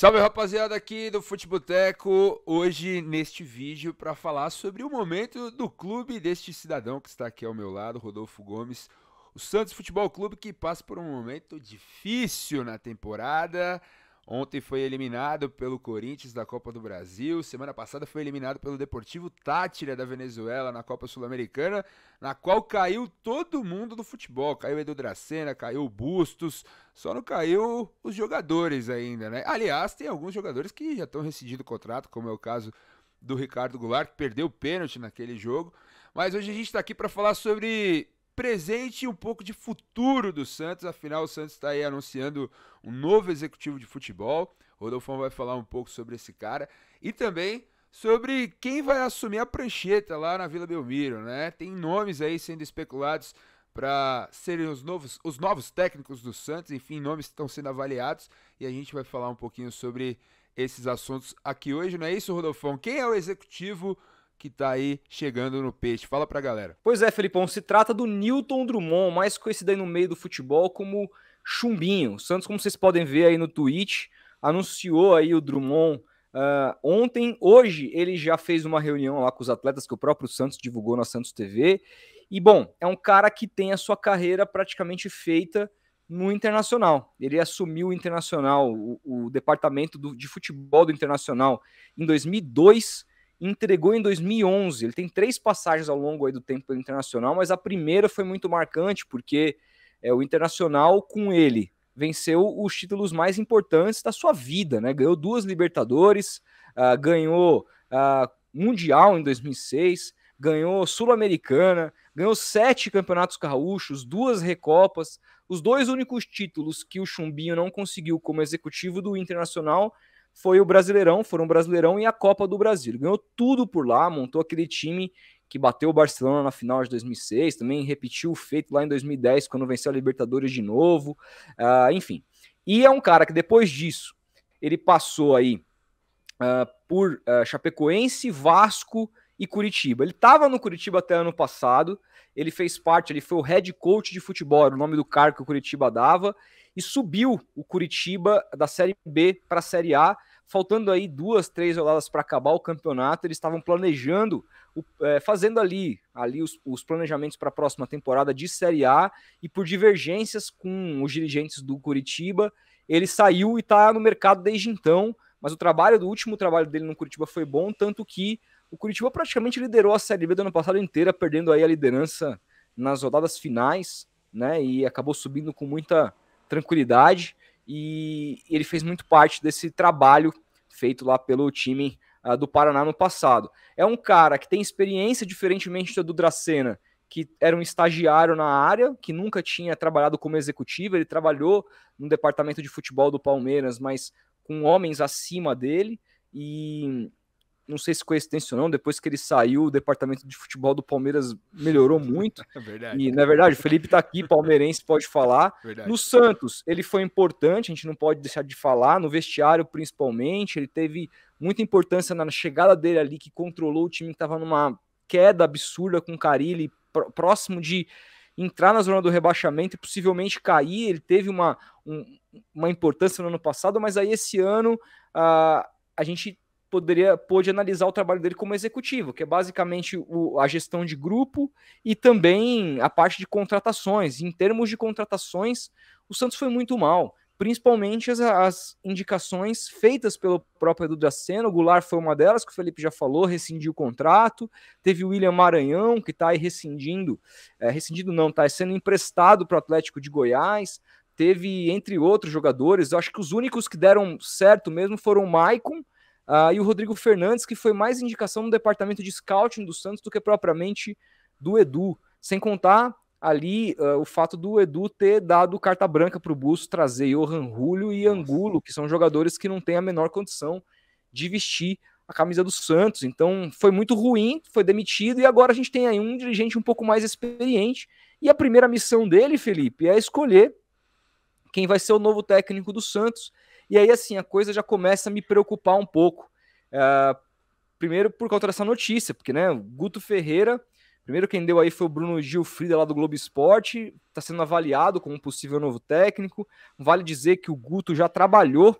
Salve rapaziada aqui do Futeboteco, hoje neste vídeo para falar sobre o momento do clube deste cidadão que está aqui ao meu lado, Rodolfo Gomes, o Santos Futebol Clube que passa por um momento difícil na temporada, Ontem foi eliminado pelo Corinthians da Copa do Brasil. Semana passada foi eliminado pelo Deportivo Tátira da Venezuela na Copa Sul-Americana, na qual caiu todo mundo do futebol. Caiu Edu Dracena, caiu Bustos, só não caiu os jogadores ainda, né? Aliás, tem alguns jogadores que já estão rescindindo o contrato, como é o caso do Ricardo Goulart, que perdeu o pênalti naquele jogo. Mas hoje a gente está aqui para falar sobre presente e um pouco de futuro do Santos. Afinal, o Santos está aí anunciando um novo executivo de futebol. Rodolfo vai falar um pouco sobre esse cara e também sobre quem vai assumir a prancheta lá na Vila Belmiro, né? Tem nomes aí sendo especulados para serem os novos, os novos técnicos do Santos, enfim, nomes estão sendo avaliados e a gente vai falar um pouquinho sobre esses assuntos aqui hoje, não é isso, Rodolfo? Quem é o executivo que tá aí chegando no peixe. Fala pra galera. Pois é, Felipão, se trata do Newton Drummond, mais conhecido aí no meio do futebol como Chumbinho. O Santos, como vocês podem ver aí no tweet, anunciou aí o Drummond Uh, ontem, hoje, ele já fez uma reunião lá com os atletas que o próprio Santos divulgou na Santos TV. E, bom, é um cara que tem a sua carreira praticamente feita no Internacional. Ele assumiu o Internacional, o, o departamento do, de futebol do Internacional, em 2002 entregou em 2011. Ele tem três passagens ao longo do tempo internacional, mas a primeira foi muito marcante porque é o Internacional com ele venceu os títulos mais importantes da sua vida, né? Ganhou duas Libertadores, uh, ganhou uh, Mundial em 2006, ganhou Sul-Americana, ganhou sete campeonatos gaúchos, duas Recopas. Os dois únicos títulos que o Chumbinho não conseguiu como executivo do Internacional foi o Brasileirão, foram o Brasileirão e a Copa do Brasil. Ele ganhou tudo por lá, montou aquele time que bateu o Barcelona na final de 2006, também repetiu o feito lá em 2010, quando venceu a Libertadores de novo, uh, enfim. E é um cara que depois disso, ele passou aí uh, por uh, Chapecoense, Vasco e Curitiba. Ele estava no Curitiba até ano passado, ele fez parte, ele foi o head coach de futebol, era o nome do cargo que o Curitiba dava, e subiu o Curitiba da Série B para a Série A, faltando aí duas, três rodadas para acabar o campeonato, eles estavam planejando, é, fazendo ali, ali os, os planejamentos para a próxima temporada de Série A e por divergências com os dirigentes do Curitiba, ele saiu e está no mercado desde então. Mas o trabalho do último trabalho dele no Curitiba foi bom, tanto que o Curitiba praticamente liderou a Série B do ano passado inteira, perdendo aí a liderança nas rodadas finais, né? E acabou subindo com muita tranquilidade e ele fez muito parte desse trabalho feito lá pelo time uh, do Paraná no passado. É um cara que tem experiência, diferentemente do Dracena, que era um estagiário na área, que nunca tinha trabalhado como executivo, ele trabalhou no departamento de futebol do Palmeiras, mas com homens acima dele, e não sei se coincidência ou não, depois que ele saiu, o departamento de futebol do Palmeiras melhorou muito. É verdade. E, na é verdade, o Felipe tá aqui, palmeirense pode falar. Verdade. No Santos, ele foi importante, a gente não pode deixar de falar, no vestiário principalmente, ele teve muita importância na chegada dele ali, que controlou o time que tava numa queda absurda com o Carilli, pr próximo de entrar na zona do rebaixamento e possivelmente cair. Ele teve uma, um, uma importância no ano passado, mas aí esse ano uh, a gente poderia pôde analisar o trabalho dele como executivo, que é basicamente o, a gestão de grupo e também a parte de contratações. Em termos de contratações, o Santos foi muito mal, principalmente as, as indicações feitas pelo próprio Edu Draceno. O Goulart foi uma delas, que o Felipe já falou, rescindiu o contrato. Teve o William Maranhão, que está aí rescindindo, é, rescindido não, está sendo emprestado para o Atlético de Goiás. Teve, entre outros jogadores, eu acho que os únicos que deram certo mesmo foram o Maicon, Uh, e o Rodrigo Fernandes, que foi mais indicação do departamento de scouting do Santos do que propriamente do Edu. Sem contar ali uh, o fato do Edu ter dado carta branca para o Busto trazer Johan Julio e Angulo, que são jogadores que não têm a menor condição de vestir a camisa do Santos. Então foi muito ruim, foi demitido e agora a gente tem aí um dirigente um pouco mais experiente. E a primeira missão dele, Felipe, é escolher quem vai ser o novo técnico do Santos. E aí, assim, a coisa já começa a me preocupar um pouco. Uh, primeiro por conta dessa notícia, porque, né, o Guto Ferreira, primeiro quem deu aí foi o Bruno Gilfrida lá do Globo Esporte, está sendo avaliado como um possível novo técnico. Vale dizer que o Guto já trabalhou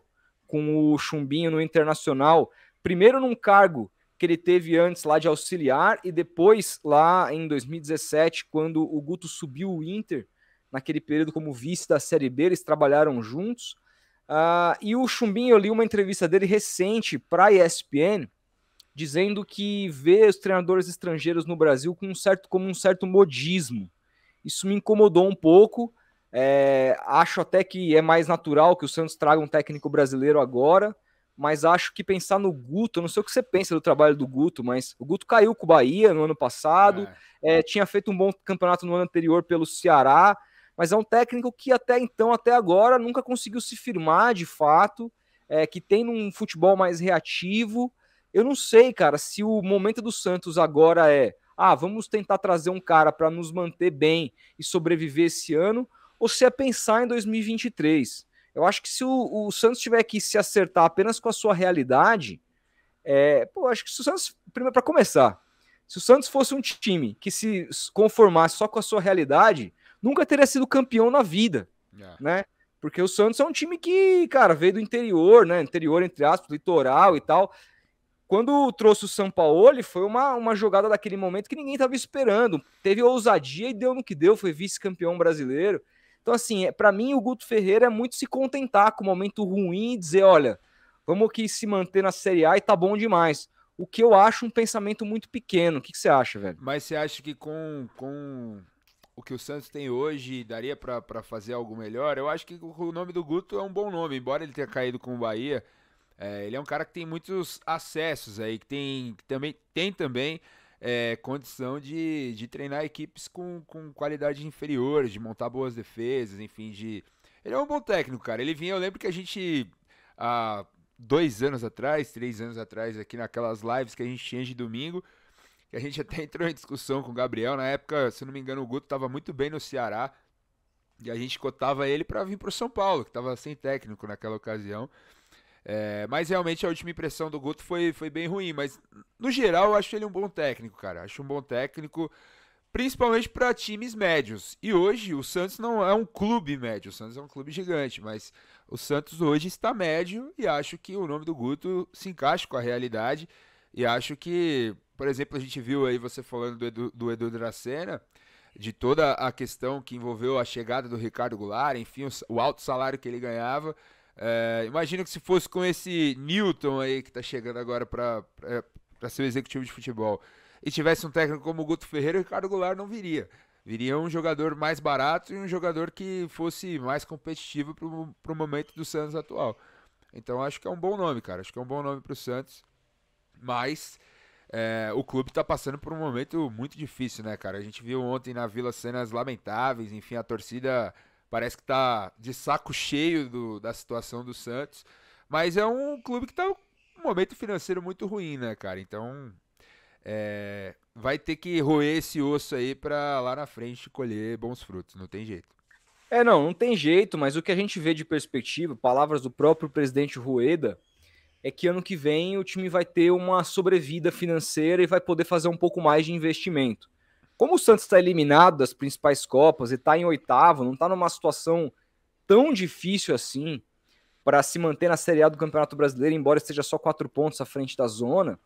com o Chumbinho no Internacional, primeiro num cargo que ele teve antes lá de auxiliar e depois lá em 2017, quando o Guto subiu o Inter, naquele período como vice da Série B, eles trabalharam juntos. Uh, e o Chumbinho, eu li uma entrevista dele recente para a ESPN, dizendo que vê os treinadores estrangeiros no Brasil com um certo, como um certo modismo. Isso me incomodou um pouco. É, acho até que é mais natural que o Santos traga um técnico brasileiro agora, mas acho que pensar no Guto, não sei o que você pensa do trabalho do Guto, mas o Guto caiu com o Bahia no ano passado, é. É, tinha feito um bom campeonato no ano anterior pelo Ceará, mas é um técnico que até então, até agora, nunca conseguiu se firmar de fato, é, que tem um futebol mais reativo. Eu não sei, cara, se o momento do Santos agora é, ah, vamos tentar trazer um cara para nos manter bem e sobreviver esse ano, ou se é pensar em 2023. Eu acho que se o, o Santos tiver que se acertar apenas com a sua realidade, é, pô, acho que se o Santos, primeiro para começar, se o Santos fosse um time que se conformasse só com a sua realidade, nunca teria sido campeão na vida, é. né? Porque o Santos é um time que, cara, veio do interior, né? Interior, entre aspas, litoral e tal. Quando trouxe o São Paulo, foi uma, uma jogada daquele momento que ninguém estava esperando. Teve ousadia e deu no que deu, foi vice-campeão brasileiro. Então, assim, é, para mim, o Guto Ferreira é muito se contentar com o momento ruim e dizer: olha, vamos aqui se manter na Série A e tá bom demais. O que eu acho um pensamento muito pequeno. O que, que você acha, velho? Mas você acha que com, com o que o Santos tem hoje daria para fazer algo melhor, eu acho que o nome do Guto é um bom nome, embora ele tenha caído com o Bahia. É, ele é um cara que tem muitos acessos aí, que tem que também tem também é, condição de, de treinar equipes com, com inferior, de montar boas defesas, enfim, de. Ele é um bom técnico, cara. Ele vinha, eu lembro que a gente. Há dois anos atrás, três anos atrás, aqui naquelas lives que a gente tinha de domingo, que a gente até entrou em discussão com o Gabriel. Na época, se não me engano, o Guto estava muito bem no Ceará. E a gente cotava ele para vir para o São Paulo, que estava sem técnico naquela ocasião. É, mas realmente a última impressão do Guto foi, foi bem ruim. Mas no geral, eu acho ele um bom técnico, cara. Acho um bom técnico, principalmente para times médios. E hoje o Santos não é um clube médio, o Santos é um clube gigante. Mas o Santos hoje está médio e acho que o nome do Guto se encaixa com a realidade. E acho que por exemplo, a gente viu aí você falando do Edu, do Edu Dracena, de toda a questão que envolveu a chegada do Ricardo Goulart, enfim, o, o alto salário que ele ganhava. É, imagino que se fosse com esse Newton aí que está chegando agora para ser o executivo de futebol e tivesse um técnico como o Guto Ferreira, o Ricardo Goulart não viria. Viria um jogador mais barato e um jogador que fosse mais competitivo para o momento do Santos atual. Então acho que é um bom nome, cara. Acho que é um bom nome para o Santos. Mas é, o clube está passando por um momento muito difícil, né, cara? A gente viu ontem na Vila cenas lamentáveis, enfim, a torcida parece que está de saco cheio do, da situação do Santos, mas é um clube que está um momento financeiro muito ruim, né, cara? Então é, vai ter que roer esse osso aí para lá na frente colher bons frutos, não tem jeito. É, não, não tem jeito, mas o que a gente vê de perspectiva, palavras do próprio presidente Rueda, é que ano que vem o time vai ter uma sobrevida financeira e vai poder fazer um pouco mais de investimento. Como o Santos está eliminado das principais Copas e está em oitavo, não está numa situação tão difícil assim para se manter na Série A do Campeonato Brasileiro, embora esteja só quatro pontos à frente da zona,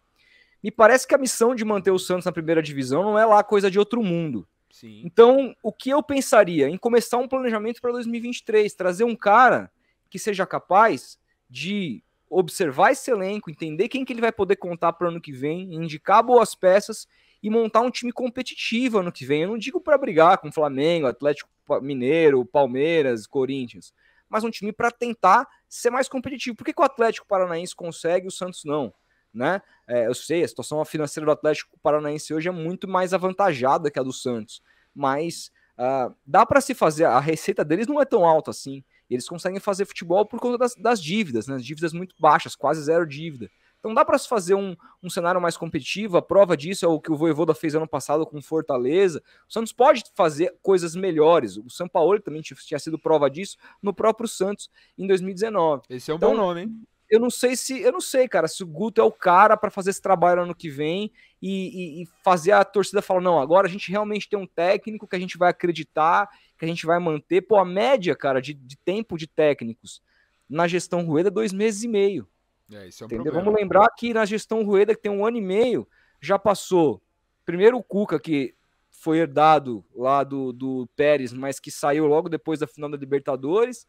me parece que a missão de manter o Santos na primeira divisão não é lá coisa de outro mundo. Sim. Então, o que eu pensaria? Em começar um planejamento para 2023, trazer um cara que seja capaz de observar esse elenco, entender quem que ele vai poder contar para o ano que vem, indicar boas peças e montar um time competitivo ano que vem. Eu não digo para brigar com Flamengo, Atlético Mineiro, Palmeiras, Corinthians, mas um time para tentar ser mais competitivo. Por que, que o Atlético Paranaense consegue e o Santos não? Né? É, eu sei, a situação financeira do Atlético Paranaense hoje é muito mais avantajada que a do Santos, mas uh, dá para se fazer. A receita deles não é tão alta assim eles conseguem fazer futebol por conta das, das dívidas, né? dívidas muito baixas, quase zero dívida. Então dá para se fazer um, um, cenário mais competitivo. A prova disso é o que o Voivoda fez ano passado com Fortaleza. O Santos pode fazer coisas melhores. O São Paulo também tinha sido prova disso no próprio Santos em 2019. Esse é um então, bom nome, hein? eu não sei se, eu não sei, cara, se o Guto é o cara para fazer esse trabalho ano que vem e, e, e, fazer a torcida falar, não, agora a gente realmente tem um técnico que a gente vai acreditar, que a gente vai manter. Pô, a média, cara, de, de tempo de técnicos na gestão Rueda é dois meses e meio. É, isso é um Problema. Vamos lembrar que na gestão Rueda, que tem um ano e meio, já passou primeiro o Cuca, que foi herdado lá do, do Pérez, mas que saiu logo depois da final da Libertadores.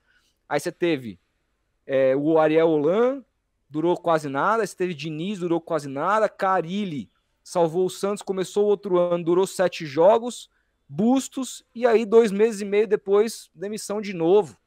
Aí você teve é, o Ariel Holan durou quase nada, esteve Diniz, durou quase nada, Carilli salvou o Santos, começou o outro ano, durou sete jogos, Bustos, e aí dois meses e meio depois, demissão de novo.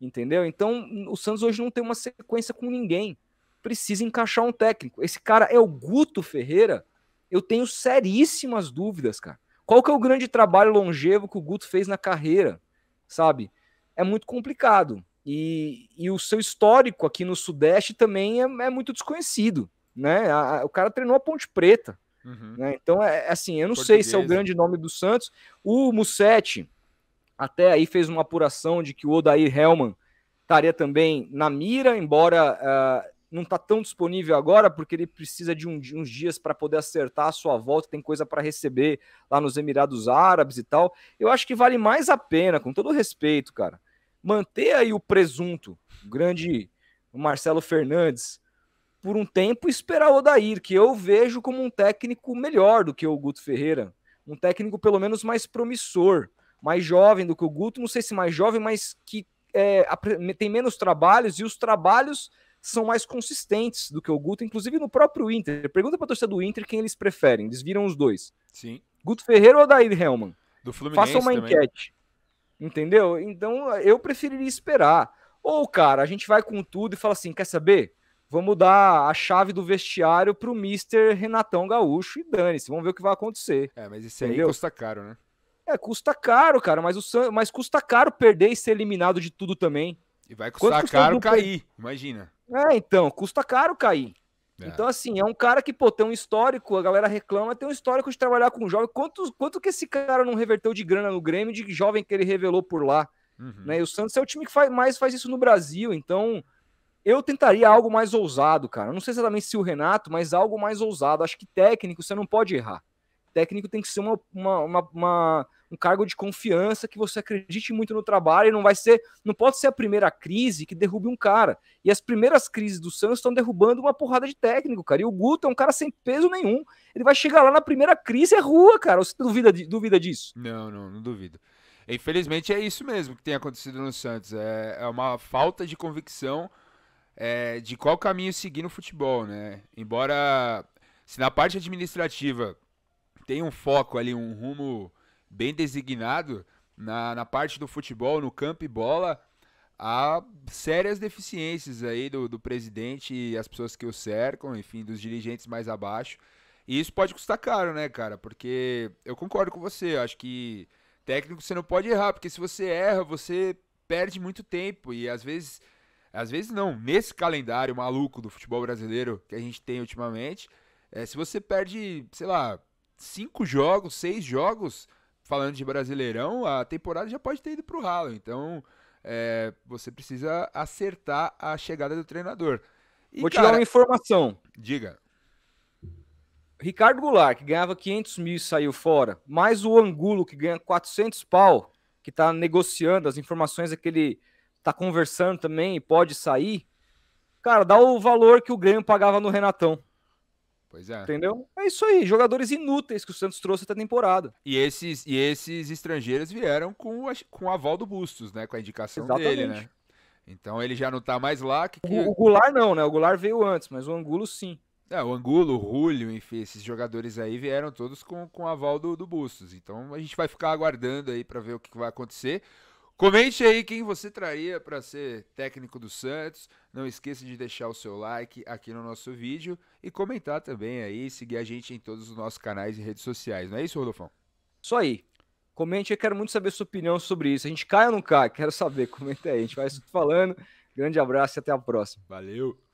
Entendeu? Então, o Santos hoje não tem uma sequência com ninguém. Precisa encaixar um técnico. Esse cara é o Guto Ferreira. Eu tenho seríssimas dúvidas, cara. Qual que é o grande trabalho longevo que o Guto fez na carreira? Sabe? É muito complicado. E, e o seu histórico aqui no Sudeste também é, é muito desconhecido, né? A, a, o cara treinou a Ponte Preta, uhum. né? Então, é, é assim, eu não sei se é o grande nome do Santos. O Musetti até aí fez uma apuração de que o Odair Hellman estaria também na mira, embora uh, não está tão disponível agora, porque ele precisa de um, uns dias para poder acertar a sua volta, tem coisa para receber lá nos Emirados Árabes e tal. Eu acho que vale mais a pena, com todo respeito, cara, manter aí o presunto, o grande Marcelo Fernandes, por um tempo e esperar o Odair, que eu vejo como um técnico melhor do que o Guto Ferreira. Um técnico pelo menos mais promissor, mais jovem do que o Guto, não sei se mais jovem, mas que é, tem menos trabalhos e os trabalhos são mais consistentes do que o Guto, inclusive no próprio Inter. Pergunta para a torcida do Inter quem eles preferem, eles viram os dois. Sim. Guto Ferreira ou Odair Helman? Do Fluminense Faça uma também. enquete. Entendeu? Então eu preferiria esperar. Ou, cara, a gente vai com tudo e fala assim: quer saber? Vamos dar a chave do vestiário pro Mr. Renatão Gaúcho e dane-se, vamos ver o que vai acontecer. É, mas isso aí custa caro, né? É, custa caro, cara, mas, o mas custa caro perder e ser eliminado de tudo também. E vai custar caro cair, imagina. É, então, custa caro cair. É. Então, assim, é um cara que, pô, tem um histórico, a galera reclama, tem um histórico de trabalhar com jovem. Quanto, quanto que esse cara não reverteu de grana no Grêmio de jovem que ele revelou por lá? Uhum. Né? E o Santos é o time que faz, mais faz isso no Brasil, então eu tentaria algo mais ousado, cara. Não sei exatamente se o Renato, mas algo mais ousado. Acho que técnico você não pode errar. Técnico tem que ser uma, uma, uma, uma um cargo de confiança que você acredite muito no trabalho e não vai ser, não pode ser a primeira crise que derrube um cara. E as primeiras crises do Santos estão derrubando uma porrada de técnico, cara. E o Guto é um cara sem peso nenhum. Ele vai chegar lá na primeira crise é rua, cara. Você duvida, duvida disso? Não, não, não duvido. Infelizmente é isso mesmo que tem acontecido no Santos. É, é uma falta de convicção é, de qual caminho seguir no futebol, né? Embora se na parte administrativa tem um foco ali, um rumo bem designado na, na parte do futebol, no campo e bola, há sérias deficiências aí do, do presidente e as pessoas que o cercam, enfim, dos dirigentes mais abaixo. E isso pode custar caro, né, cara? Porque eu concordo com você, acho que técnico você não pode errar, porque se você erra, você perde muito tempo e às vezes às vezes não, nesse calendário maluco do futebol brasileiro que a gente tem ultimamente, é, se você perde, sei lá, cinco jogos, seis jogos, falando de Brasileirão, a temporada já pode ter ido para o ralo. Então, é, você precisa acertar a chegada do treinador. E, Vou te dar uma informação. Diga. Ricardo Goulart, que ganhava 500 mil e saiu fora, mais o Angulo, que ganha 400 pau, que está negociando, as informações é que ele está conversando também e pode sair. Cara, dá o valor que o Grêmio pagava no Renatão. Pois é. Entendeu? É isso aí, jogadores inúteis que o Santos trouxe até temporada. E esses, e esses estrangeiros vieram com, a, com o aval do Bustos, né? Com a indicação Exatamente. dele, né? Então ele já não tá mais lá. Que... O, o Goulart não, né? O Goulart veio antes, mas o Angulo sim. É, o Angulo, o Julio, enfim, esses jogadores aí vieram todos com, com aval do, do Bustos. Então a gente vai ficar aguardando aí para ver o que vai acontecer. Comente aí quem você traria para ser técnico do Santos. Não esqueça de deixar o seu like aqui no nosso vídeo e comentar também aí, seguir a gente em todos os nossos canais e redes sociais. Não é isso, Rodolfo? Isso aí. Comente, aí, quero muito saber sua opinião sobre isso. A gente cai ou não cai? Quero saber, comenta aí. A gente vai falando. Grande abraço e até a próxima. Valeu!